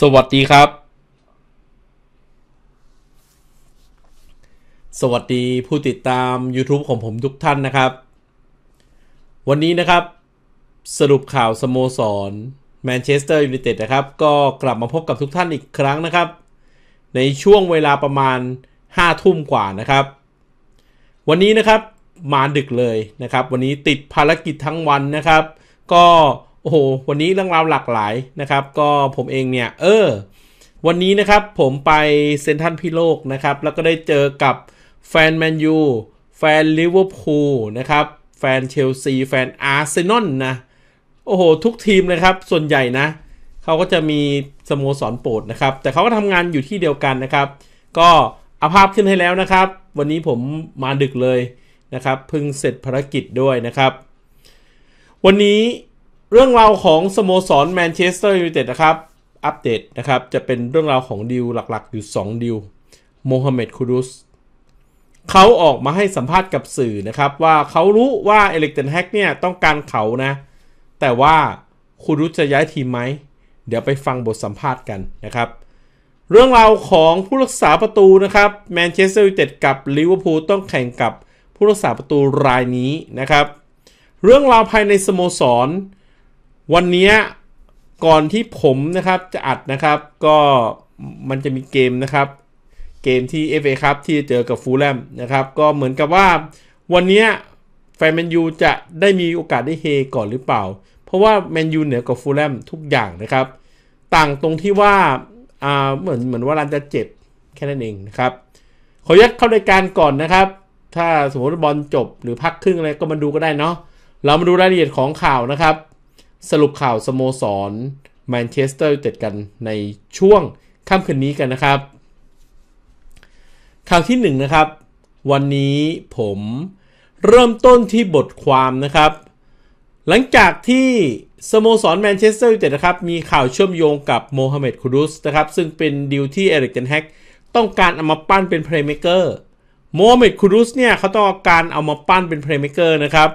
สวัสดีครับ สวัสดีผู้ติดตาม YouTube ของผมทุกท่านนะครับ วันนี้นะครับสรุปข่าวสโมสรแมนเชสเตอร์ยูไนเต็ดนะครับ ก็กลับมาพบกับทุกท่านอีกครั้งนะครับ ในช่วงเวลาประมาณ5ทุ่มกว่านะครับ วันนี้นะครับมาดึกเลยนะครับ วันนี้ติดภารกิจทั้งวันนะครับก็โอ้โห วันนี้เรื่องราวหลากหลายนะครับ ก็ผมเองเนี่ย เออ วันนี้นะครับผมไป เซนทันพิโลกนะครับ แล้วก็ได้เจอกับแฟนแมนยู แฟนลิเวอร์พูลนะครับ แฟนเชลซี แฟนอาร์เซนอลนะ โอ้โห ทุกทีมนะครับ ส่วนใหญ่นะ เขาก็จะมีสโมสรโปรดนะครับ แต่เขาก็ทำงานอยู่ที่เดียวกันนะครับ ก็อาภาพขึ้นให้แล้วนะครับ วันนี้ผมมาดึกเลยนะครับ เพิ่งเสร็จภารกิจด้วยนะครับ วันนี้เรื่องราวของ สโมสรแมนเชสเตอร์ยูไนเต็ดนะครับ อัปเดตนะครับ จะเป็นเรื่องราวของดิวหลักๆ อยู่ 2ดิวโมฮัมเหม็ดคูดุสเขาออกมาให้สัมภาษณ์กับสื่อนะครับ ว่าเขารู้ว่าเอลิกเตนแฮกเนี่ย ต้องการเขานะ แต่ว่าคูดุสจะย้ายทีมไหม เดี๋ยวไปฟังบทสัมภาษณ์กันนะครับ เรื่องราวของผู้รักษาประตูนะครับ แมนเชสเตอร์ยูไนเต็ดกับลิเวอร์พูลต้องแข่งกับผู้รักษาประตูรายนี้นะครับ เรื่องราวภายในสโมสรวันนี้ก่อนที่ผมนะครับจะอัดนะครับก็มันจะมีเกมนะครับ เกมที่ FA ครับที่เจอกับฟูลแลมนะครับก็เหมือนกับว่าวันนี้แฟนแมนยูจะได้มีโอกาสได้เฮก่อนหรือเปล่า เพราะว่าแมนยูเหนือกว่าฟูลแลมทุกอย่างนะครับ ต่างตรงที่ว่าอ่าเหมือนเหมือนว่ารันจะเจ็บแค่นั้นเองนะครับขอยัดเข้ารายการก่อนนะครับ ถ้าสมมติบอลจบหรือพักครึ่งอะไรก็มาดูก็ได้เนาะเรามาดูรายละเอียดของข่าวนะครับสรุปข่าวสโมสรแมนเชสเตอร์ยูไนเต็ดกันในช่วง ค่ำคืนนี้กันนะครับ ข่าวที่1นนะครับ วันนี้ผมเริ่มต้นที่บทความนะครับ หลังจากที่ สโมสรแมนเชสเตอร์ยูไนเต็ดนะครับ มีข่าวเชื่อมโยงกับโมฮัมเหม็ด คูดุสนะครับ ซึ่งเป็นดีลที่เอริกเจนแฮกต้องการเอามาปั้นเป็นเพลย์เมคเกอร์โมฮัมเหม็ด คูดุสเนี่ยเขาต้องการเอามาปั้นเป็นเพลย์เมคเกอร์นะครับ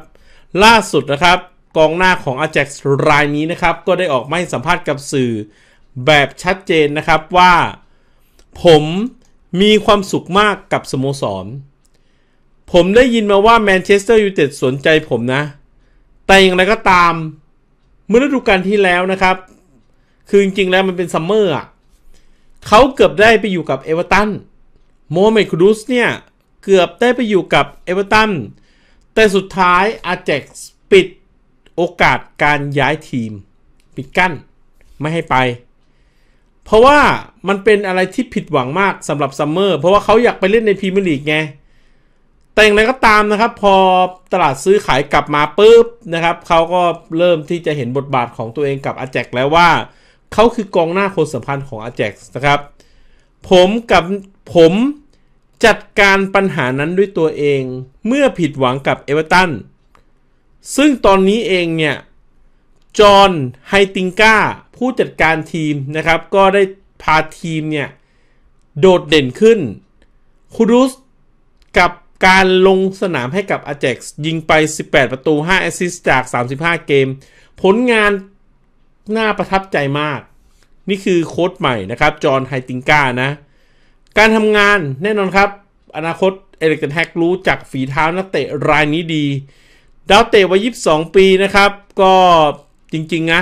ล่าสุดนะครับกองหน้าของอาแจ็ครายนี้นะครับ ก็ได้ออกมาสัมภาษณ์กับสื่อแบบชัดเจนนะครับว่าผมมีความสุขมากกับสโมสร ผมได้ยินมาว่าแมนเชสเตอร์ยูไนเต็ดสนใจผมนะ แต่อย่างไรก็ตามเมื่อฤดูกาลที่แล้วนะครับ คือจริงๆ แล้วมันเป็นซัมเมอร์เขาเกือบได้ไปอยู่กับเอเวอร์ตันโมเมนคูดูสเนี่ยเกือบได้ไปอยู่กับเอเวอร์ตันแต่สุดท้ายอาแจ็กปิดโอกาสการย้ายทีม ปิดกั้นไม่ให้ไป เพราะว่ามันเป็นอะไรที่ผิดหวังมากสำหรับซัมเมอร์เพราะว่าเขาอยากไปเล่นในพรีเมียร์ลีกไงแต่อย่างไรก็ตามนะครับ พอตลาดซื้อขายกลับมาปุ๊บนะครับเขาก็เริ่มที่จะเห็นบทบาทของตัวเองกับอาแจกแล้วว่า เขาคือกองหน้าคนสำคัญของอาแจกนะครับผมกับผมจัดการปัญหานั้นด้วยตัวเองเมื่อผิดหวังกับเอเวอร์ตันซึ่งตอนนี้เองเนี่ย จอห์นไฮติงกาผู้จัดการทีมนะครับ ก็ได้พาทีมเนี่ย โดดเด่นขึ้นคูรุสกับการลงสนามให้กับอาเจ็กซ์ ยิงไป 18 ประตู 5 แอสซิสต์จาก 35 เกม ผลงานน่าประทับใจมาก นี่คือโค้ดใหม่นะครับ จอห์นไฮติงกานะ การทำงานแน่นอนครับ อนาคตเอเล็กเทนแฮกรู้จักฝีเท้านักเตะรายนี้ดีดาวเตะวัย22 ปีนะครับ ก็จริงๆ นะ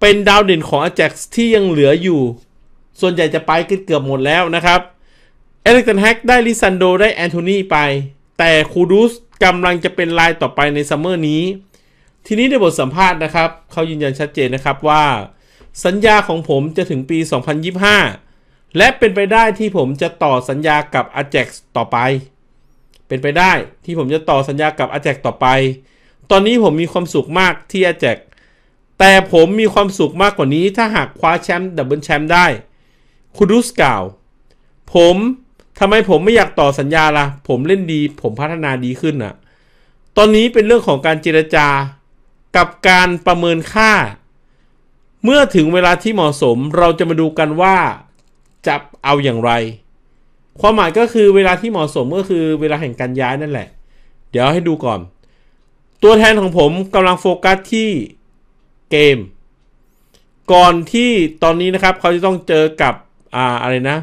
เป็นดาวเด่นของอา็กซ์ที่ยังเหลืออยู่ ส่วนใหญ่จะไปเกือบหมดแล้วนะครับ เอลิกตันแฮกได้ลิซันโดได้แอนโทนีไป แต่คูดูสกำลังจะเป็นลายต่อไปในซัมเมอร์นี้ ทีนี้ในบทสัมภาษณ์นะครับ เขายืนยันชัดเจนนะครับว่า สัญญาของผมจะถึงปี 2025 และเป็นไปได้ที่ผมจะต่อสัญญากับอาแจ็กต่อไปเป็นไปได้ที่ผมจะต่อสัญญากับอาแจกต่อไป ตอนนี้ผมมีความสุขมากที่อาแจกแต่ผมมีความสุขมากกว่านี้ถ้าหากคว้าแชมป์ดับเบิลแชมป์ได้คุรุสกล่าว ผมทำไมผมไม่อยากต่อสัญญาละ่ะ ผมเล่นดี ผมพัฒนาดีขึ้นอะ่ะ ตอนนี้เป็นเรื่องของการเจรจา กับการประเมินค่า เมื่อถึงเวลาที่เหมาะสมเราจะมาดูกันว่าจะเอาอย่างไรความหมายก็คือเวลาที่เหมาะสมก็คือเวลาแห่งการย้ายนั่นแหละ เดี๋ยวให้ดูก่อน ตัวแทนของผมกำลังโฟกัสที่เกม ก่อนที่ตอนนี้นะครับ เขาจะต้องเจอกับอ่าอะไรนะ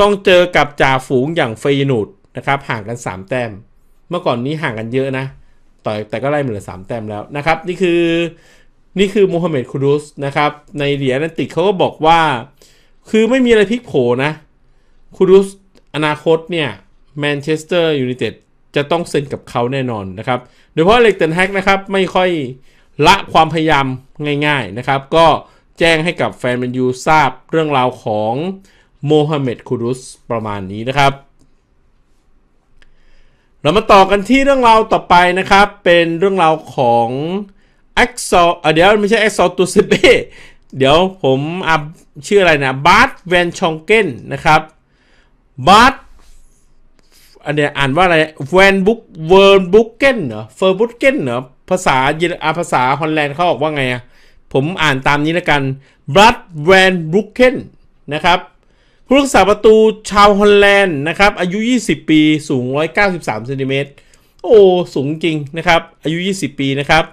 ต้องเจอกับจ่าฝูงอย่างเฟยนูดนะครับ ห่างกัน 3แต้มเมื่อก่อนนี้ห่างกันเยอะนะ ต่อแต่ก็ไล่มาเหลือ3แต้มแล้วนะครับนี่คือนี่คือ มูฮัมหมัดคูดุสนะครับในเหรียญนันติกเขาก็บอกว่าคือไม่มีอะไรพลิกโผนะคูดุสอนาคตเนี่ยแมนเชสเตอร์ยูไนเต็ดจะต้องเซ็นกับเขาแน่นอนนะครับโดยเฉพาะเล็กเตนแฮกนะครับไม่ค่อยละความพยายามง่าย ๆนะครับ ก็แจ้งให้กับแฟนแมนยูทราบเรื่องราวของโมฮัมเหม็ดคูรุสประมาณนี้นะครับ เรามาต่อกันที่เรื่องราวต่อไปนะครับเป็นเรื่องราวของเอ็กซอลเดี๋ยวไม่ใช่เอ็กซอซตูซเบเดี๋ยวผมอับชื่ออะไรนะบาร์ตแวนชองเกนนะครับบาร์อันเนี้ยอ่านว่าอะไรแวนบุ๊กเวิร์นบุ๊กเกนเหรอเฟอร์บุ๊กเกนเหรอภาษาเยอาภาษาฮอลแลนด์เขาออกว่าไงอ่ะผมอ่านตามนี้แล้วกันบัตแวนบุ๊กเกนนะครับผู้รักษาประตูชาวฮอลแลนด์นะครับอายุ 20 ปีสูง 193เซนติเมตรโอ้ สูงจริงนะครับ อายุ 20 ปีนะครับ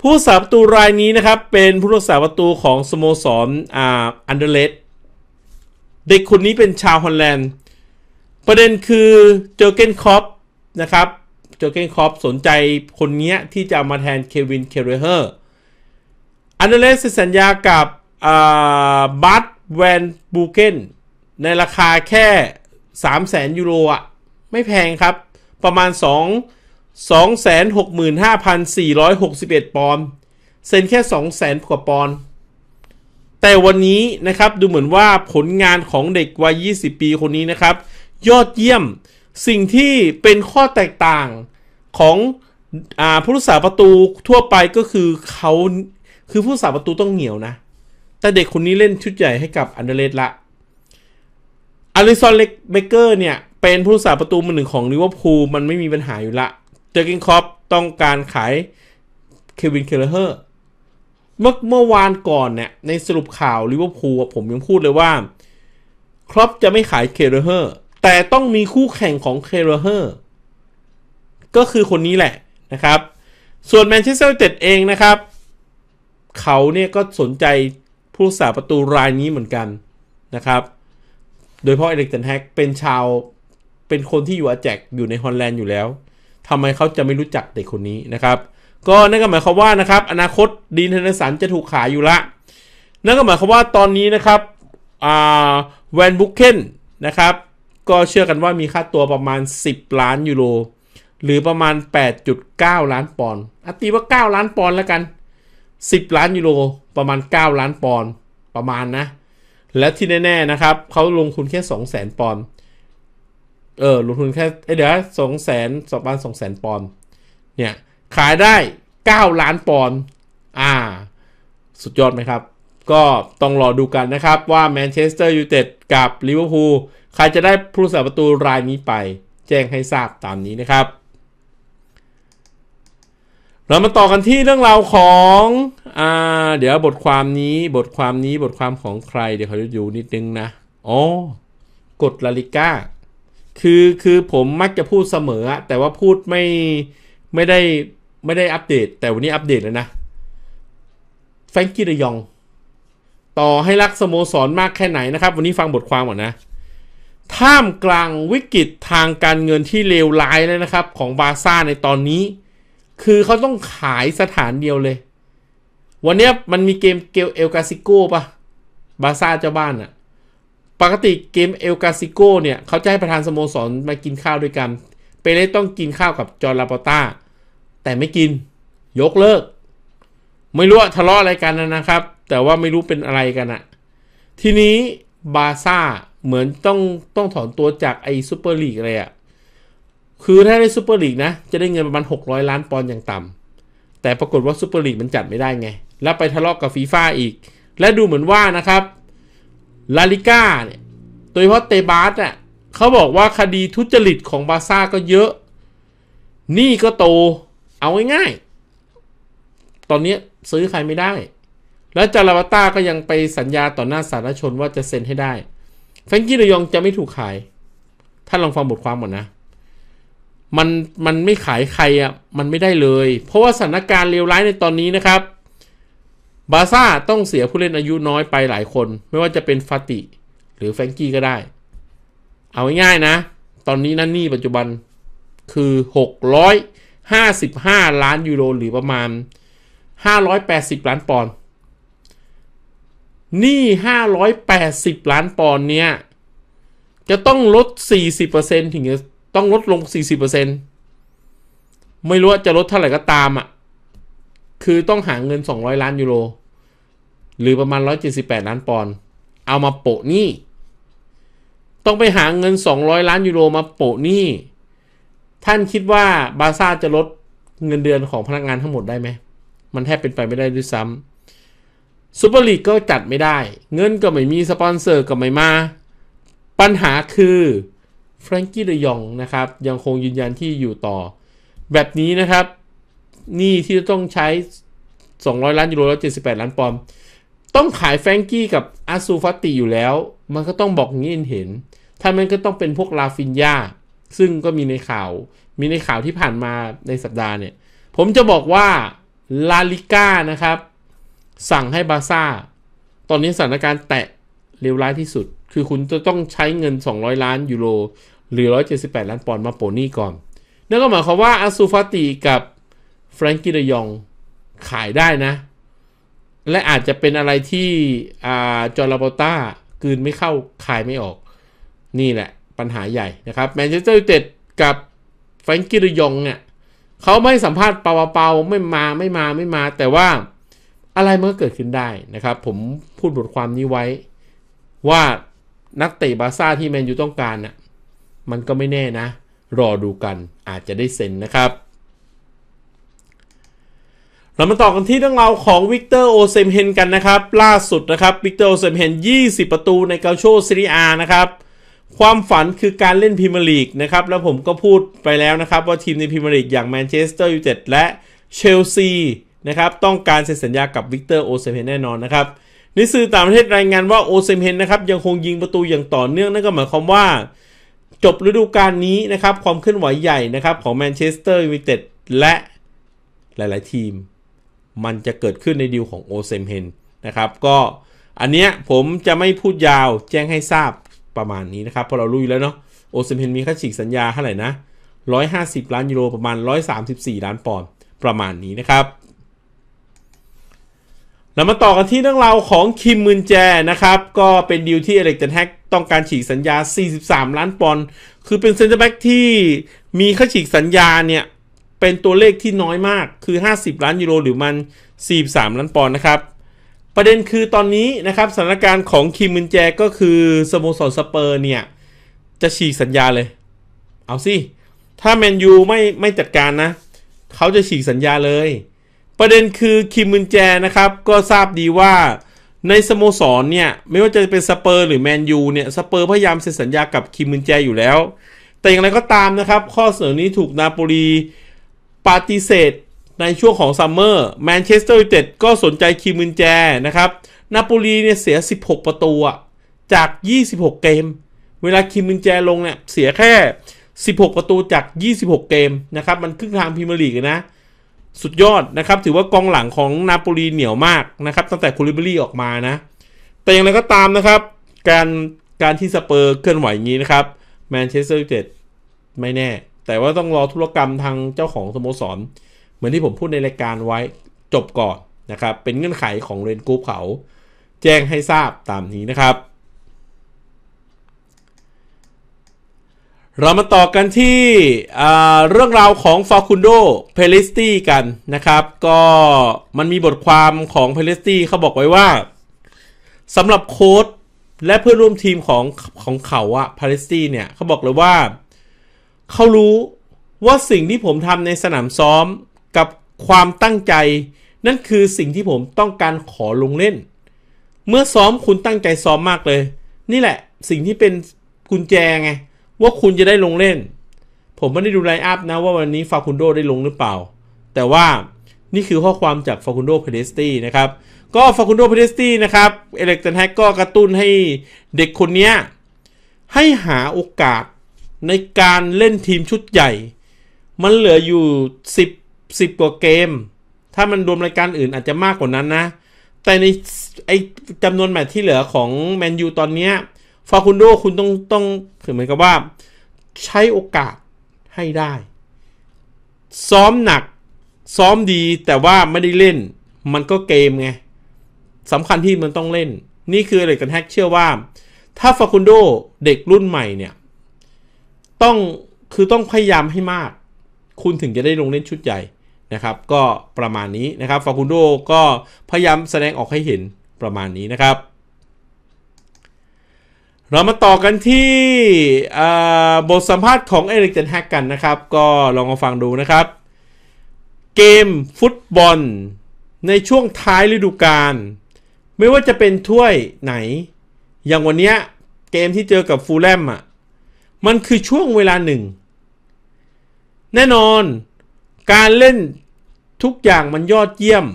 ผู้รักษาประตูรายนี้นะครับ เป็นผู้รักษาประตูของสโมสรออันเดรเลสเด็กคนนี้เป็นชาวฮอลแลนด์ ประเด็นคือเจอเกนคอปนะครับ เจอเกนคอปสนใจคนนี้ที่จะมาแทนเควินเคเรเฮอร์ อันเดเลสสัญญากับบัตแวนบูเกนในราคาแค่3 0 0 0 0ยูโรอ่ะ ไม่แพงครับ ประมาณ 2 265,461 ปอนด์ เซ็นแค่ 2 0 0 0 0กว่าปอนด์แต่วันนี้นะครับดูเหมือนว่าผลงานของเด็กวัย 20 ปีคนนี้นะครับ ยอดเยี่ยมสิ่งที่เป็นข้อแตกต่างของอผู้รักษาประตูทั่วไปก็คือเขาคือผู้รักษาประตูต้องเหนียวนะ แต่เด็กคนนี้เล่นชุดใหญ่ให้กับอันเดเลตละอลิซอนเล็กเบเกอร์เนี่ยเป็นผู้รักษาประตูมือหนึ่งของลิเวอร์พูลมันไม่มีปัญหาอยู่ละเจอกินคอปต้องการขายเควินเคลเลอร์เมื่อเมื่อวานก่อนเนี่ย ในสรุปข่าวลิเวอร์พูลผมยังพูดเลยว่าครอปจะไม่ขายเคเรเฮอร์แต่ต้องมีคู่แข่งของเคเรเฮอร์ก็คือคนนี้แหละนะครับ ส่วนแมนเชสเตอร์นเจ็ดเองนะครับ เขาเนี่ยก็สนใจผู้สาประตูรายนี้เหมือนกันนะครับ โดยเพราะเอเล็กเทนแฮกเป็นชาว เป็นคนที่อยู่อาแจกอยู่ในฮอลแลนด์อยู่แล้วทำไมเขาจะไม่รู้จักเด็กคนนี้นะครับก็นั่นก็หมายความว่านะครับอนาคตดินเทนสันจะถูกขายอยู่ละ นั่นก็หมายความว่าตอนนี้นะครับแวนบุคเคนนะครับ ก็เชื่อกันว่ามีค่าตัวประมาณ 10 ล้านยูโรหรือประมาณ 8.9 ล้านปอนด์อตีว่า 9 ล้านปอนด์แล้วกัน 10 ล้านยูโรประมาณ 9 ล้านปอนด์ประมาณนะ และที่แน่ๆนะครับ เขาลงทุนแค่2 0 0 0 0 0ปอนด์เออลงทุนแค่เดี๋ยวสองแสนสองพันสองแสนปอนด์เนี่ยขายได้ 9 ล้านปอนด์ อ่า สุดยอดไหมครับ ก็ต้องรอดูกันนะครับว่าแมนเชสเตอร์ยูไนเต็ดกับลิเวอร์พูลใครจะได้ผู้สาประตูรายนี้ไป แจ้งให้ทราบตามนี้นะครับ เรามาต่อกันที่เรื่องราวของ อ่า เดี๋ยวบทความนี้บทความนี้บทความของใคร เดี๋ยวเขาจะอยู่นิดนึงนะ อ๋อ กดลาลิก้า คือคือผมมักจะพูดเสมอ แต่ว่าพูดไม่ ไม่ได้ไม่ได้อัปเดต แต่วันนี้อัปเดตแล้วนะ แฟงกี้ระยอง ต่อให้รักสโมสรมากแค่ไหนนะครับ วันนี้ฟังบทความก่อนนะ ท่ามกลางวิกฤตทางการเงินที่เลวร้ายแล้วนะครับ ของบาซ่าในตอนนี้ คือเขาต้องขายสถานเดียวเลย วันนี้มันมีเกมเกลเอลกาซิโก้ปะบาซ่าเจ้าบ้านอะปกติเกมเอลกาซิโก้เนี่ยเขาจะให้ประธานสโมสรมากินข้าวด้วยกันเปเล่ต้องกินข้าวกับจอร์ลาปอต้าแต่ไม่กิน ยกเลิก ไม่รู้ทะเลาะอะไรกันนะครับ แต่ว่าไม่รู้เป็นอะไรกันอะทีนี้บาซ่าเหมือนต้องต้องถอนตัวจากไอซูเปอร์ลีกอะไรอะคือถ้าได้ซูเปอร์ลีกนะจะได้เงินประมาณ600 ล้านปอนด์อย่างต่ำแต่ปรากฏว่าซูเปอร์ลีกมันจัดไม่ได้ไง แล้วไปทะเลาะกกับฟีฟ่าอีก และดูเหมือนว่านะครับ ลาลิก้าเนี่ย โดยเฉพาะเตบาสอ่ะเขาบอกว่าคดีทุจริตของบาซ่าก็เยอะ นี่ก็โตเอาง่ายๆ ตอนนี้ซื้อใครไม่ได้ แล้วจาราวาต้าก็ยังไปสัญญาต่อหน้าสาธารณชนว่าจะเซ็นให้ได้ แฟรงกี้เดยองจะไม่ถูกขาย ท่านลองฟังบทความก่อนนะ มันมันไม่ขายใครอะ่ะ มันไม่ได้เลย เพราะว่าสถานการณ์เลวร้ายในตอนนี้นะครับ บาซ่าต้องเสียผู้เล่นอายุน้อยไปหลายคน ไม่ว่าจะเป็นฟาติ หรือแฟงกี้ก็ได้ เอาง่ายๆนะ ตอนนี้นั่นนี่ปัจจุบันคือ600 55 ล้านยูโร หรือประมาณ 580 ล้านปอนด์นี้580 ล้านปอนด์เนี่ยจะต้องลด 40%ถึงจะต้องลดลง 40%ไม่รู้จะลดเท่าไหร่ก็ตามอ่ะ คือต้องหาเงิน 200 ล้านยูโรหรือประมาณ 178 ล้านปอนด์เอามาโปะนี่ต้องไปหาเงิน 200 ล้านยูโร มาโปะนี่ท่านคิดว่าบาซ่าจะลดเงินเดือนของพนักงานทั้งหมดได้ไหม มันแทบเป็นไปไม่ได้ด้วยซ้ำซูเปอร์ลีกก็จัดไม่ได้ เงินก็ไม่มีสปอนเซอร์ก็ไม่มา ปัญหาคือแฟรงกี้เดยองนะครับ ยังคงยืนยันที่อยู่ต่อ แบบนี้นะครับหนี้ที่ต้องใช้ 200 ล้านยูโรแล้ว78 ล้านปอนด์ต้องขายแฟรงกี้กับอาซูฟัตติอยู่แล้ว มันก็ต้องบอกงี้เห็น ถ้ามันก็ต้องเป็นพวกลาฟินยาซึ่งก็มีในข่าว มีในข่าวที่ผ่านมาในสัปดาห์เนี่ย ผมจะบอกว่า ลาลิก้านะครับ สั่งให้บาซ่า ตอนนี้สถานการณ์แตะเลวร้ายที่สุด คือคุณจะต้องใช้เงิน 200 ล้านยูโรหรือ 178 ล้านปอนด์มาโปนี่ก่อน นั่นก็หมายความว่าอาซูฟาติกับแฟรงกิเดยองขายได้นะ และอาจจะเป็นอะไรที่จอร์ลาบบต้ากืนไม่เข้าขายไม่ออกนี่แหละปัญหาใหญ่นะครับ แมนเชสเตอร์ยูไนเต็ดกับแฟรงกิริยองเนี่ยเขาไม่สัมภาษณ์เปล่าเปาไม่มาไม่มาไม่มา แต่ว่าอะไรมันก็เกิดขึ้นได้นะครับ ผมพูดบทความนี้ไว้ว่านักเตะบาซ่าที่แมนยูต้องการน่ะมันก็ไม่แน่นะ รอดูกันอาจจะได้เซ็นนะครับ เรามาต่อกันที่เรื่องราวของวิกเตอร์โอเซมเฮนกันนะครับล่าสุดนะครับวิกเตอร์โอเซมเฮน20 ประตูในเกาโชซีรีอานะครับความฝันคือการเล่นพรีเมียร์ลีกนะครับ แล้วผมก็พูดไปแล้วนะครับ ว่าทีมในพรีเมียร์ลีกอย่างแมนเชสเตอร์ยูไนเต็ดและเชลซีนะครับ ต้องการเซ็นสัญญากับวิกเตอร์โอเซเพนแน่นอนนะครับ นิสื่อต่างประเทศรายงานว่าโอเซเพนนะครับ ยังคงยิงประตูอย่างต่อเนื่อง นั่นก็หมายความว่า จบฤดูกาลนี้นะครับ ความเคลื่อนไหวใหญ่นะครับของแมนเชสเตอร์ยูไนเต็ดและหลายๆทีม มันจะเกิดขึ้นในดีลของโอเซมเฮนนะครับก็อันเนี้ยผมจะไม่พูดยาวแจ้งให้ทราบประมาณนี้นะครับพอเรารู้อยู่แล้วเนาะโอซิเพนมีค่าฉีกสัญญาเท่าไหร่นะ150 ล้านยูโรประมาณ 134 ล้านปอนด์ประมาณนี้นะครับเรามาต่อกันที่เรื่องราวของคิมมินแจนะครับ ก็เป็นดีลที่เอเล็กเตนแฮกต้องการฉีกสัญญา 43 ล้านปอนด์คือเป็นเซ็นเตอร์แบ็กที่มีค่าฉีกสัญญา เนี่ยเป็นตัวเลขที่น้อยมากคือ 50ล้านยูโรหรือมัน 43ล้านปอนด์นะครับประเด็นคือตอนนี้นะครับสถานการณ์ของคิมมินแจก็คือสโมสรสเปอร์เนี่ย จะฉีกสัญญาเลย เอาสิ ถ้าแมนยูไม่ไม่จัดการนะเขาจะฉีกสัญญาเลย ประเด็นคือคิมมินแจนะครับก็ทราบดีว่าในสโมสรเนี่ย ไม่ว่าจะเป็นสเปอร์หรือแมนยูเนี่ยสเปอร์พยายามเซ็นสัญญากับคิมมินแจอยู่แล้ว แต่อย่างไรก็ตามนะครับ ข้อเสนอนี้ถูกนาโปลีปฏิเสธในช่วงของซัมเมอร์แมนเชสเตอร์ยูไนเต็ดก็สนใจคีมินแจนะครับ นาโปลีเนี่ยเสีย 16 ประตูจาก 26 เกม เวลาคีมินแจลงเนี่ยเสียแค่ 16 ประตูจาก 26 เกมนะครับ มันครึ่งทางพรีเมียร์ลีกนะ สุดยอดนะครับถือว่ากองหลังของนาโปลีเหนียวมากนะครับ ตั้งแต่คูลิเบรี่ออกมานะ แต่อย่างไรก็ตามนะครับ การการที่สเปอร์เคลื่อนไหวงี้นะครับแมนเชสเตอร์ยูไนเต็ดไม่แน่แต่ว่าต้องรอธุรกรรมทางเจ้าของสโมสรเหมือนที่ผมพูดในรายการไว้จบก่อนนะครับ เป็นเงื่อนไขของเรนกรุ๊ปเขาแจ้งให้ทราบตามนี้นะครับ เรามาต่อกันที่เรื่องราวของฟอร์คุนโดเพลสตี้กันนะครับ ก็มันมีบทความของเพลสตี้เขาบอกไว้ว่าสำหรับโค้ดและเพื่อนร่วมทีมของของเขาอะเพเลสตี้เนี่ยเขาบอกเลยว่า เขารู้ว่าสิ่งที่ผมทำในสนามซ้อมกับความตั้งใจนั่นคือสิ่งที่ผมต้องการขอลงเล่น เมื่อซ้อมคุณตั้งใจซ้อมมากเลย นี่แหละสิ่งที่เป็นกุญแจไง ว่าคุณจะได้ลงเล่น ผมไม่ได้ดูไลน์อัพนะว่าวันนี้ฟาคุนโดได้ลงหรือเปล่า แต่ว่านี่คือข้อความจากฟาคุนโดเพเดสตี้นะครับก็ฟาคุนโดเพเดสตี้นะครับเอเล็กตันแฮกก็กระตุ้นให้เด็กคนนี้ ให้หาโอกาสในการเล่นทีมชุดใหญ่ มันเหลืออยู่10ิบกว่าเกม ถ้ามันรวมรายการอื่นอาจจะมากกว่านั้นนะ แต่ในไอจำนวนแมตช์ที่เหลือของแมนยูตอนนี้ฟาคุนโดคุณต้องต้องคือเหมือนกับว่า ใช้โอกาสให้ได้ ซ้อมหนักซ้อมดีแต่ว่าไม่ได้เล่น มันก็เกมไง สำคัญที่มันต้องเล่น นี่คืออะไรกันแฮกเชื่อว่า ถ้าฟาคุนโดเด็กรุ่นใหม่เนี่ยต้องคือต้องพยายามให้มาก คุณถึงจะได้ลงเล่นชุดใหญ่นะครับก็ประมาณนี้นะครับฟาคุนโดก็พยายามแสดงออกให้เห็นประมาณนี้นะครับ เรามาต่อกันที่บทสัมภาษณ์ของเอริกเจนแฮกกันนะครับ ก็ลองมาฟังดูนะครับ เกมฟุตบอลในช่วงท้ายฤดูกาลไม่ว่าจะเป็นถ้วยไหน อย่างวันนี้เกมที่เจอกับฟูลแลมอ่ะมันคือช่วงเวลาหนึ่งแน่นอนการเล่นทุกอย่างมันยอดเยี่ยม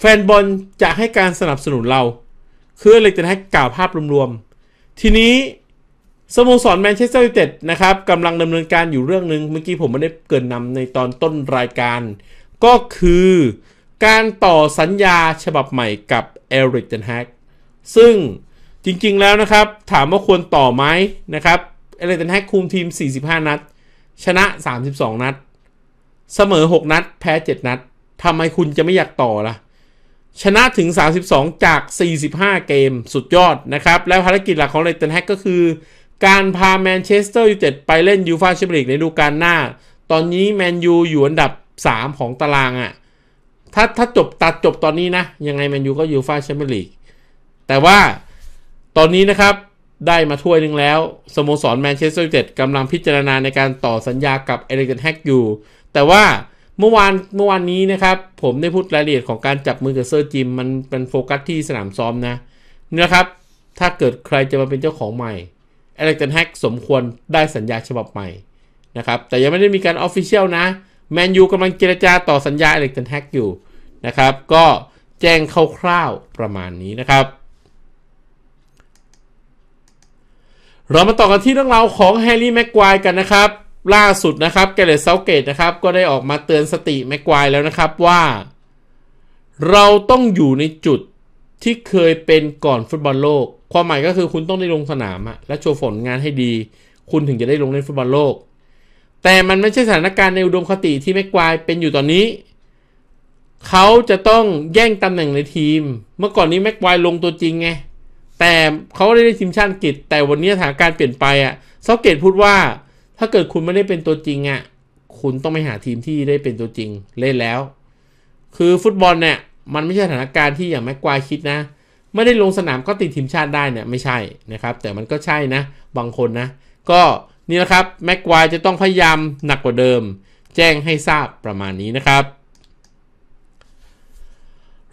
แฟนบอลจะให้การสนับสนุนเรา คืออะไกจะให้กล่าวภาพรวมๆ ทีนี้สโมสรแมนเชสเตอร์ยูไนเต็ดนะครับกำลังดำเนินการอยู่เรื่องหนึ่งเมื่อกี้ผมไม่ได้เกินนำในตอนต้นรายการ ก็คือการต่อสัญญาฉบับใหม่กับเอริกเดนแฮกซึ่งจริงๆแล้วนะครับ ถามว่าควรต่อไหมนะครับเอริกเดนแฮกคุมทีม 45 นัดชนะ 32 นัด เสมอ 6 นัด แพ้ 7 นัด ทำไมคุณจะไม่อยากต่อล่ะ ชนะถึง 32 จาก 45 เกมสุดยอดนะครับ และภารกิจหลักของเลตันแฮกก็คือ การพาแมนเชสเตอร์ยูไนเต็ด ไปเล่นยูฟาแชมเปี้ยนลีกในฤดูกาลหน้า ตอนนี้แมนยูอยู่อันดับ 3 ของตารางอะ่ะ ถ้าถ้าจบตัดจบตอนนี้นะ ยังไงแมนยูก็ยูฟาแชมเปี้ยนลีกแต่ว่าตอนนี้นะครับได้มาถ้วยหนึ่งแล้วสโมสรแมนเชสเตอร์ยูไนเต็ดกำลังพิจารณาในการต่อสัญญากับเอริกเดนแฮกอยู่ แต่ว่าเมื่อวานเมื่อวานนี้นะครับ ผมได้พูดรายละเอียดของการจับมือกับเซอร์จิม มันเป็นโฟกัสที่สนามซ้อมนะนี่ะครับ ถ้าเกิดใครจะมาเป็นเจ้าของใหม่เอริกเดนแฮกสมควรได้สัญญาฉบับใหม่ นะครับ แต่ยังไม่ได้มีการออฟฟิเชียลนะ แมนยูกำลังเจรจาต่อสัญญาเอริกเดนแฮกอยู่นะครับ ก็แจ้งคร่าวๆประมาณนี้นะครับเรามาต่อกันที่เรื่องราวของแฮร์รี่แม็กควายกันนะครับล่าสุดนะครับเกเรตเซาเกตนะครับก็ได้ออกมาเตือนสติแม็กควายแล้วนะครับว่า เราต้องอยู่ในจุดที่เคยเป็นก่อนฟุตบอลโลก ความหมายก็คือคุณต้องได้ลงสนามและโชว์ผลงานให้ดี คุณถึงจะได้ลงเล่นฟุตบอลโลก แต่มันไม่ใช่สถานการณ์ในอุดมคติที่แม็กควายเป็นอยู่ตอนนี้เขาจะต้องแย่งตำแหน่งในทีม เมื่อก่อนนี้แม็กควายลงตัวจริงไงแต่เขาได้ได้ทีมชาติอังกฤษแต่วันนี้สถานการณ์เปลี่ยนไปอ่ะซาเกตพูดว่า ถ้าเกิดคุณไม่ได้เป็นตัวจริงอ่ะคุณต้องไปหาทีมที่ได้เป็นตัวจริงเล่นแล้ว คือฟุตบอลเนี่ยมันไม่ใช่สถานการณ์ที่อย่างแม็กควายคิดนะ ไม่ได้ลงสนามก็ติดทีมชาติได้เนี่ยไม่ใช่นะครับ แต่มันก็ใช่นะ บางคนนะ ก็นี่นะครับแม็กควายจะต้องพยายามหนักกว่าเดิม แจ้งให้ทราบประมาณนี้นะครับ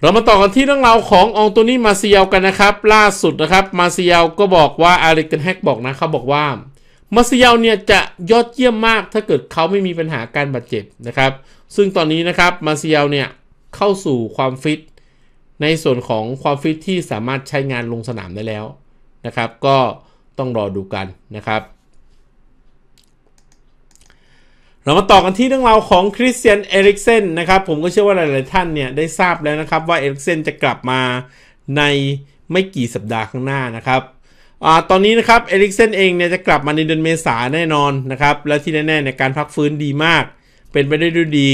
เรามาต่อกันที่เรื่องราวขององตัวนี้มาเซียวกันนะครับ ล่าสุดนะครับมาเซียวก็บอกว่าอาริกันแฮกบอกนะเขาบอกว่ามาเซียวเนี่ยจะยอดเยี่ยมมากถ้าเกิดเขาไม่มีปัญหาการบาดเจ็บนะครับซึ่งตอนนี้นะครับมาเซียวเนี่ยเข้าสู่ความฟิตในส่วนของความฟิตที่สามารถใช้งานลงสนามได้แล้วนะครับ ก็ต้องรอดูกันนะครับเรามาต่อกันที่เรื่องราวของคริสเตียนเอริกเซนนะครับ ผมก็เชื่อว่าหลาย ๆ ท่านเนี่ย ได้ทราบแล้วนะครับ ว่าเอริกเซนจะกลับมาในไม่กี่สัปดาห์ข้างหน้านะครับอตอนนี้นะครับเอริกเซนเองเนี่ย จะกลับมาในเดือนเมษาแน่นอนนะครับ และที่แน่ๆเนการพักฟื้นดีมาก เป็นไปได้ด้วยดี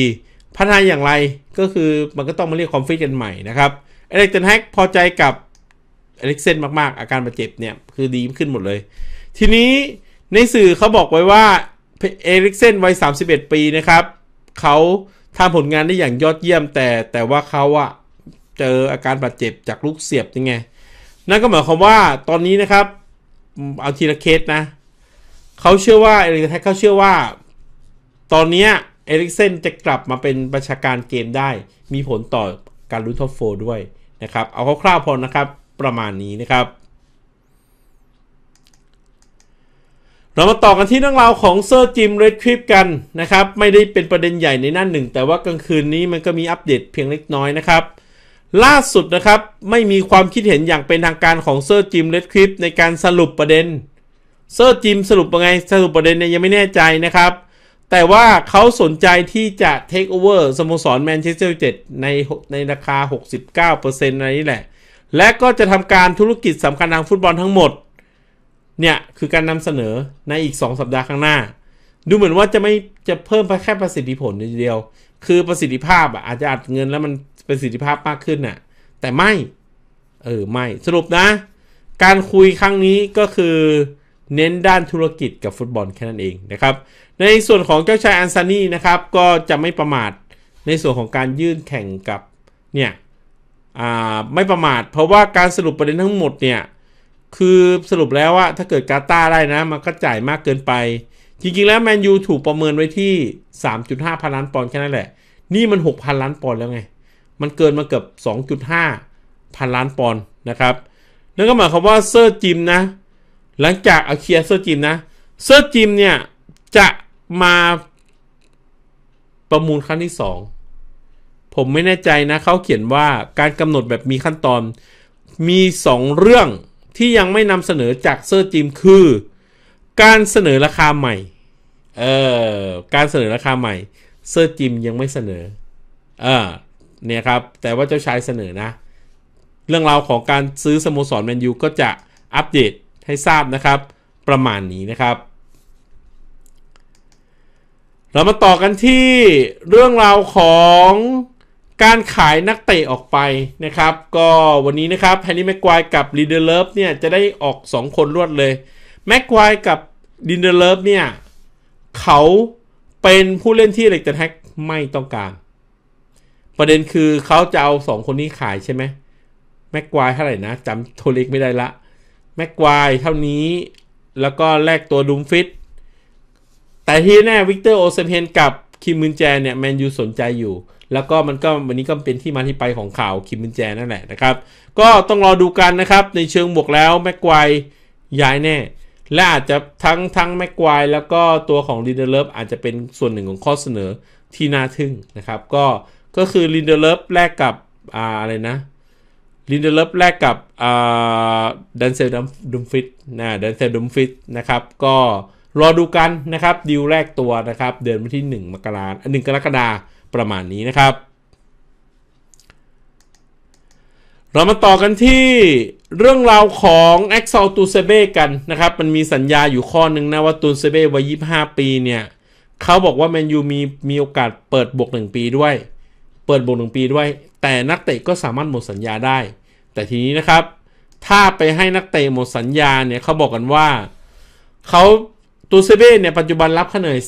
พัฒนาอย่างไรก็คือมันก็ต้องมาเรียกคอมฟิกันใหม่นะครับเอริกเซนแฮกพอใจกับเอริกเซนมาก ๆ อาการบาดเจ็บเนี่ยคือดีขึ้นหมดเลย ทีนี้ในสื่อเขาบอกไว้ว่าเอริกเซนวัย31 ปีนะครับเขาทำผลงานได้อย่างยอดเยี่ยม แต่แต่ว่าเขาอะเจออาการบาดเจ็บจากลูกเสียบยังไง นั่นก็หมายความว่าตอนนี้นะครับเอาทีละเคสนะเขาเชื่อว่าเอริกเซนเขาเชื่อว่า ตอนนี้เอริกเซนจะกลับมาเป็นประชาการเกมได้มีผลต่อการลุ้นท็อปโฟด้วยนะครับ เอาคร่าวๆพอนะครับประมาณนี้นะครับเรามาต่อกันที่เรื่องราวของเซอร์จิม เรดคลิปกันนะครับ ไม่ได้เป็นประเด็นใหญ่ในหน้าหนึ่งแต่ว่ากลางคืนนี้มันก็มีอัปเดตเพียงเล็กน้อยนะครับล่าสุดนะครับไม่มีความคิดเห็นอย่างเป็นทางการของเซอร์จิม เรดคลิปในการสรุปประเด็นเซอร์จิมสรุปยังไงสรุปประเด็นเนี่ยยังไม่แน่ใจนะครับ แต่ว่าเขาสนใจที่จะเทคโอเวอร์สโมสรแมนเชสเตอร์ยูไนเต็ดในในราคา 69%อะไรนี่แหละ และก็จะทำการธุรกิจสำคัญทางฟุตบอลทั้งหมดเนี่ยคือการนำเสนอในอีก 2 สัปดาห์ข้างหน้า ดูเหมือนว่าจะไม่จะเพิ่มแค่ประสิทธิผลเดียว คือประสิทธิภาพอาจจะอัดเงินแล้วมันประสิทธิภาพมากขึ้นน่ะแต่ไม่ เออไม่สรุปนะ การคุยครั้งนี้ก็คือ เน้นด้านธุรกิจกับฟุตบอลแค่นั้นเองนะครับ ในส่วนของเจ้าชายอันซานี่นะครับ ก็จะไม่ประมาทในส่วนของการยื่นแข่งกับเนี่ยไม่ประมาทเพราะว่าการสรุปประเด็นทั้งหมดเนี่ยคือสรุปแล้วว่าถ้าเกิดกาตาได้นะ มันก็ จ่ายมากเกินไป จริง ๆ แล้วแมนยูถูกประเมินไว้ที่ 3.5พันล้านปอนด์แค่นั้นแหละ นี่มัน 6,000 ล้านปอนด์แล้วไงมันเกินมาเกือบ2.5พันล้านปอนด์นะครับนั่นก็หมายความว่าเซอร์จิมนะหลังจากอาเคียเซอร์จิมนะเซอร์จิมเนี่ยจะมาประมูลครั้งที่ 2 ผมไม่แน่ใจนะเขาเขียนว่าการกำหนดแบบมีขั้นตอนมี 2 เรื่องที่ยังไม่นำเสนอจากเซอร์ จิม คือ การเสนอราคาใหม่เออการเสนอราคาใหม่เซอร์ จิม ยังไม่เสนอเออเนี่ยครับแต่ว่า เจ้าชายเสนอนะ เรื่องราวของการซื้อสโมสรแมนยูก็จะอัปเดตให้ทราบนะครับประมาณนี้นะครับ เรามาต่อกันที่เรื่องราวของการขายนักเตะออกไปนะครับ ก็วันนี้นะครับ แฮนนี่แม็กควายกับลินเดเลฟเนี่ยจะได้ออก 2 คนรวดเลยแม็กควายกับลินเดเลฟเนี่ยเขาเป็นผู้เล่นที่เล็กแต่แฮกไม่ต้องการ ประเด็นคือเขาจะเอา 2 คนนี้ขายใช่ไหมแม็กควายเท่าไหร่นะจำโทเล็กไม่ได้ละแม็กควายเท่านี้แล้วก็แลกตัว ดุมฟิตแต่ที่แน่วิกเตอร์โอเซเพนกับ คิมมินแจเนี่ยแมนยูสนใจอยู่แล้วก็มันก็วันนี้ก็เป็นที่มาที่ไปของข่าวคิมบินแจนั่นแหละนะครับ ก็ต้องรอดูกันนะครับในเชิงบวกแล้วแม็กไกวย้ายแน่และอาจจะทั้งทั้งแม็กไกวแล้วก็ตัวของลินเดอร์เลฟอาจจะเป็นส่วนหนึ่งของข้อเสนอที่น่าทึ่งนะครับก็ก็คือลินเดอร์เลฟแลกกับอ่าอะไรนะลินเดอร์เลฟแลกกับอ่าดันเซลดุมฟิตนะดันเซลดุมฟิตนะครับก็รอดูกันนะครับดีลแรกตัวนะครับเดือนวันที่ 1มกราหนึ่งกรกฎาประมาณนี้นะครับ เรามาต่อกันที่เรื่องราวของแอ็กซอลตูเซเบกันนะครับ มันมีสัญญาอยู่ข้อหนึ่งนะว่าตูเซเบวัย25ปีเนี่ยเขาบอกว่าแมนยูมีมีโอกาสเปิดบวกหนึ่งปีด้วย เปิดบวกหนึ่งปีด้วย แต่นักเตะก็สามารถหมดสัญญาได้ แต่ทีนี้นะครับถ้าไปให้นักเตะหมดสัญญาเนี่ยเขาบอกกันว่าเขาตูเซเบเนี่ยปัจจุบันรับค่าเหนื่อย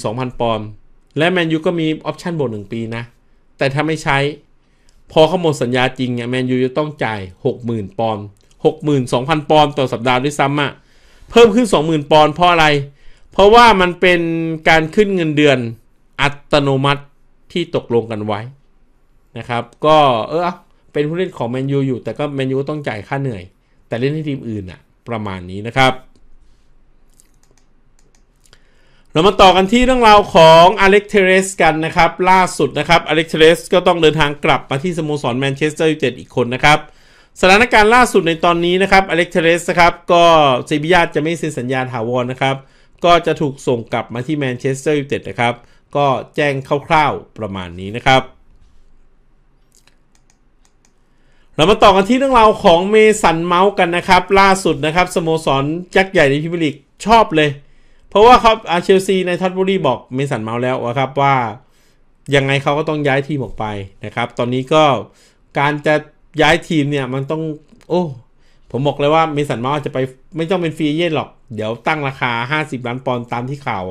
42,000 ปอนด์และแมนยูก็มีออปชันบนหนึ่งปีนะ แต่ถ้าไม่ใช้ พอเขาหมดสัญญาจริงเนี่ยแมนยูจะต้องจ่าย 60,000ปอนด์62,000ปอนด์ต่อสัปดาห์ด้วยซ้ำอะเพิ่มขึ้น 20,000 ปอนด์เพราะอะไร เพราะว่ามันเป็นการขึ้นเงินเดือนอัตโนมัติที่ตกลงกันไว้นะครับ ก็เออเป็นผู้เล่นของแมนยูอยู่ แต่ก็แมนยูต้องจ่ายค่าเหนื่อย แต่เล่นให้ทีมอื่นอะประมาณนี้นะครับเรามาต่อกันที่เรื่องราวของอเล็กเทเรสกันนะครับล่าสุดนะครับอเล็กเทเรส ก็ต้องเดินทางกลับมาที่สโมสรแมนเชสเตอร์ยูไนเต็ดอีกคนนะครับสถานการณ์ล่าสุดในตอนนี้นะครับอเล็กเทเรสครับก็เซบียาจะไม่เซ็นสัญญาถาวรนะครับก็จะถูกส่งกลับมาที่แมนเชสเตอร์ยูไนเต็ดนะครับก็แจ้งคร่าวๆประมาณนี้นะครับ เรามาต่อกันที่เรื่องราวของเมสันเมาส์กันนะครับล่าสุดนะครับสโมสรยักษ์ใหญ่ในพิมพ์ลีกชอบเลยเพราะว่าครับอาเชลซีในทัตบุรีบอกเมสันเมาแล้ว่ะครับว่า ยังไงเขาก็ต้องย้ายทีมออกไปนะครับ ตอนนี้ก็การจะย้ายทีมเนี่ยมันต้อง โอ้ ผมบอกเลยว่าเมสันเมาจะไปไม่ต้องเป็นฟรีเย่หรอกเดี๋ยวตั้งราคา 50 ล้านปอนด์ตามที่ข่าว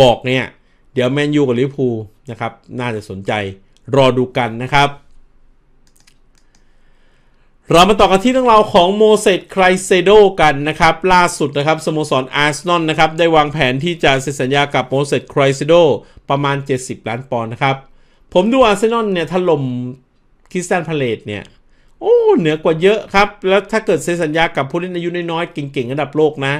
บอกเนี่ย เดี๋ยวแมนยูกับลิเวอร์พูลนะครับ น่าจะสนใจรอดูกันนะครับเรามาต่อกันที่เรื่องราวของโมเสสไครเซโดกันนะครับล่าสุดนะครับ สโมสรอาร์เซนอลนะครับ ได้วางแผนที่จะเซ็นสัญญากับโมเสสไครเซโดประมาณ 70 ล้านปอนด์นะครับ ผมดูอาร์เซนอลเนี่ยถล่มคริสตันพาเลตเนี่ย โอ้ เหนือกว่าเยอะครับ แล้วถ้าเกิดเซ็นสัญญากับผู้เล่นอายุน้อยๆเก่งๆระดับโลกนะ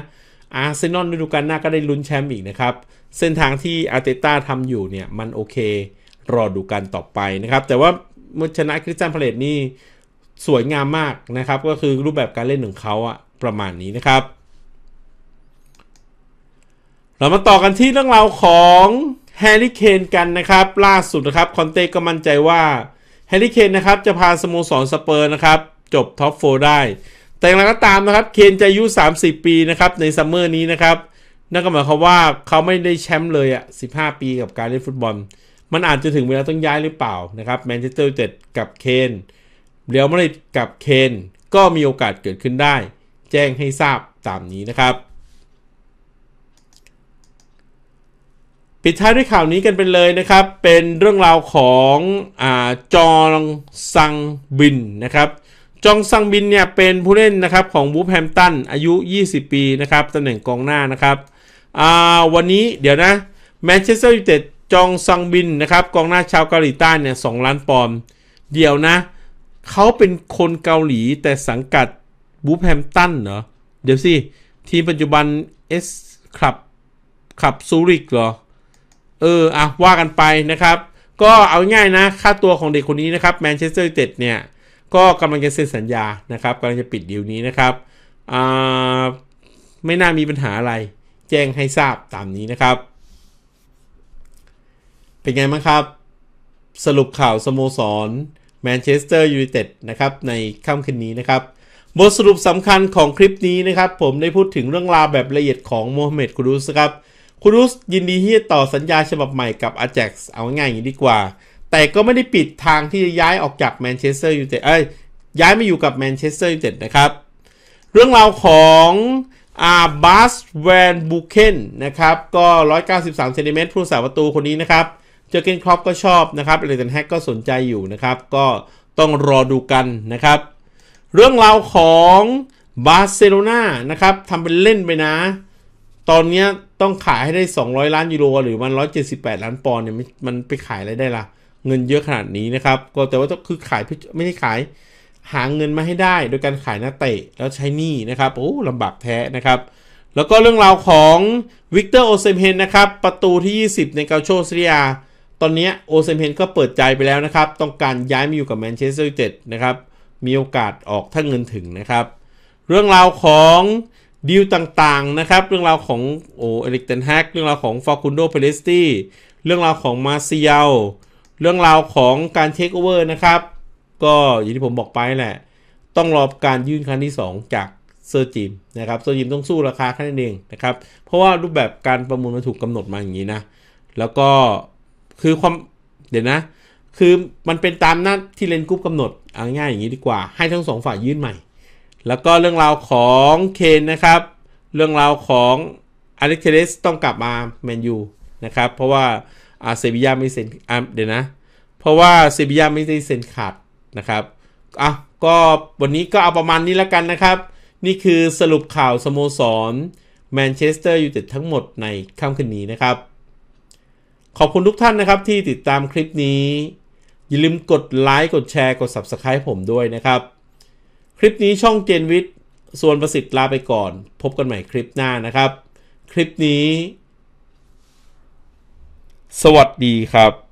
อาร์เซนอลฤดูกาลหน้าก็ได้ลุ้นแชมป์อีกนะครับเส้นทางที่อาร์เตต้าทำอยู่เนี่ยมันโอเครอดูกันต่อไปนะครับแต่ว่าเมื่อชนะคริสตันพาเลตนี่สวยงามมากนะครับก็คือรูปแบบการเล่นของเขาอะประมาณนี้นะครับเรามาต่อกันที่เรื่องราวของแฮร์รี่เคนกันนะครับล่าสุดนะครับคอนเต้ก็มั่นใจว่าแฮร์รี่เคนนะครับจะพาสโมสรสเปอร์นะครับจบท็อปโฟได้ แต่อย่างไรก็ตามนะครับเคนจะอายุ30 ปีนะครับในซัมเมอร์นี้นะครับนั่นก็หมายความว่าเขาไม่ได้แชมป์เลยอะ15 ปีกับการเล่นฟุตบอลมันอาจจะถึงเวลาต้องย้ายหรือเปล่านะครับแมนเชสเตอร์นเต็ดกับเคนเรียวมาริดกับเคนก็มีโอกาสเกิดขึ้นได้ แจ้งให้ทราบตามนี้นะครับ ปิดท้ายด้วยข่าวนี้กันเป็นเลยนะครับ เป็นเรื่องราวของอจองซังบินนะครับ จองซังบิน เนี่ย เป็นผู้เล่นนะครับของวูฟแฮมตันอายุ 20 ปีนะครับ ตำแหน่งกองหน้านะครับวันนี้เดี๋ยวนะแมนเชสเตอร์ยูไนเต็ดจองซังบินนะครับ กองหน้าชาวเกาหลีใต้เนี่ยสล้านปอนด์เดี๋ยวนะเขาเป็นคนเกาหลีแต่สังกัดบูแฮมตันเหรอ เดี๋ยวสิ ทีมปัจจุบันเอสคลับคลับซูริกเหรอ เอออ่ะ ว่ากันไปนะครับ ก็เอาง่ายนะ ค่าตัวของเด็กคนนี้นะครับแมนเชสเตอร์ยูไนเต็ดเนี่ย ก็กำลังจะเซ็นสัญญานะครับกำลังจะปิดดีลนี้นะครับอ่าไม่น่ามีปัญหาอะไร แจ้งให้ทราบตามนี้นะครับ เป็นไงบ้างครับ สรุปข่าวสโมสรแมนเชสเตอร์ยูไนเต็ดนะครับ ในค่ำคืนนี้นะครับ บทสรุปสำคัญของคลิปนี้นะครับ ผมได้พูดถึงเรื่องราวแบบละเอียดของโมฮัมเหม็ดคูรุสครับคูรุสยินดีที่จะต่อสัญญาฉบับใหม่กับอาแจ็กซ์เอาง่ายอย่างนี้ดีกว่า แต่ก็ไม่ได้ปิดทางที่จะย้ายออกจากแมนเชสเตอร์ยูไนเต็ดเอ้ย ย้ายมาอยู่กับแมนเชสเตอร์ยูไนเต็ดนะครับ เรื่องราวของอาบัสแวนบูเคนนะครับ ก็ 193เซนติเมตรผู้สาประตูคนนี้นะครับเจอเกนครอปก็ชอบนะครับเลตันแฮกก็สนใจอยู่นะครับ ก็ต้องรอดูกันนะครับ เรื่องราวของบาร์เซโลนานะครับทำเป็นเล่นไปนะ ตอนนี้ต้องขายให้ได้200 ล้านยูโรหรือมัน178 ล้านปอนด์เนี่ย มันไปขายอะไรได้ละ่ะ เงินเยอะขนาดนี้นะครับ ก็แต่ว่าต้องคือขายไม่ใช่ขายหาเงินมาให้ได้โดยการขายนาเตะแล้วใช้หนี้นะครับ โอ้ลำบากแท้นะครับ แล้วก็เรื่องราวของวิกเตอร์โอเซมเฮนนะครับประตูที่ 20 ในเกาโชเซียาตอนนี้โอเซมเพนก็เปิดใจไปแล้วนะครับ ต้องการย้ายมาอยู่กับแมนเชสเตอร์ยูไนเต็ดนะครับ มีโอกาสออกถ้าเงินถึงนะครับ เรื่องราวของดีลต่าง ๆ นะครับ เรื่องราวของโอเอลิกเทนแฮกเรื่องราวของฟอร์คุนโดเพเลสตี้เรื่องราวของมาเซียลเรื่องราวของการเทคโอเวอร์นะครับ ก็อย่างที่ผมบอกไปแหละ ต้องรอการยื่นครั้งที่ 2 จากเซอร์จิมนะครับ เซอร์จิมต้องสู้ราคาแค่นั้นเองนะครับ เพราะว่ารูปแบบการประมูลมันถูกกาหนดมาอย่างนี้นะ แล้วก็คือความเดี๋ยวนะ คือมันเป็นตามหน้าที่เลนกรุ๊ปกำหนด เอาง่ายอย่างนี้ดีกว่าให้ทั้งสองฝ่ายยื่นใหม่ แล้วก็เรื่องราวของเคนนะครับ เรื่องราวของอเล็กเทเลสต้องกลับมาแมนยูนะครับ เพราะว่าอาเซบียาไม่เซ็นเดี๋ยวนะ เพราะว่าเซบียาไม่ได้เซ็นขาดนะครับอ่ะก็วันนี้ก็เอาประมาณนี้แล้วกันนะครับ นี่คือสรุปข่าวสโมสร แมนเชสเตอร์ยูไนเต็ดทั้งหมดในค่ำคืนนี้นะครับขอบคุณทุกท่านนะครับที่ติดตามคลิปนี้อย่าลืมกดไลค์กดแชร์กด Subscribe ผมด้วยนะครับ คลิปนี้ช่องเจนวิทย์ส่วนประสิทธิ์ลาไปก่อน พบกันใหม่คลิปหน้านะครับ คลิปนี้ สวัสดีครับ